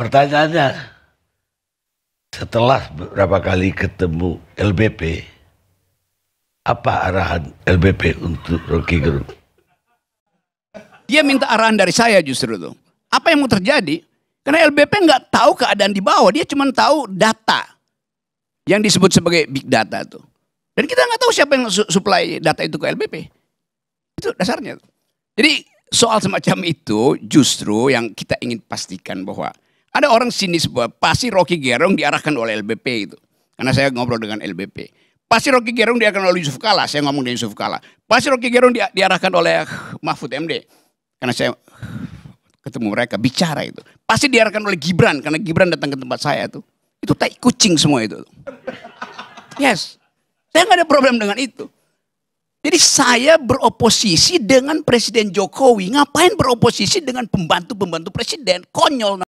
Pertanyaannya, setelah berapa kali ketemu LBP, apa arahan LBP untuk Rocky Gerung? Dia minta arahan dari saya justru tuh. Apa yang mau terjadi? Karena LBP nggak tahu keadaan di bawah, dia cuma tahu data yang disebut sebagai big data tuh. Dan kita nggak tahu siapa yang supply data itu ke LBP. Itu dasarnya. Jadi soal semacam itu justru yang kita ingin pastikan bahwa ada orang sinis bahwa pasti Rocky Gerung diarahkan oleh LBP itu. Karena saya ngobrol dengan LBP. Pasti Rocky Gerung diarahkan oleh Yusuf Kala. Saya ngomong dengan Yusuf Kala. Pasti Rocky Gerung diarahkan oleh Mahfud MD. Karena saya ketemu mereka bicara itu. Pasti diarahkan oleh Gibran karena Gibran datang ke tempat saya itu. Itu tai kucing semua itu. Yes. Saya gak ada problem dengan itu. Jadi saya beroposisi dengan Presiden Jokowi. Ngapain beroposisi dengan pembantu-pembantu presiden? Konyol.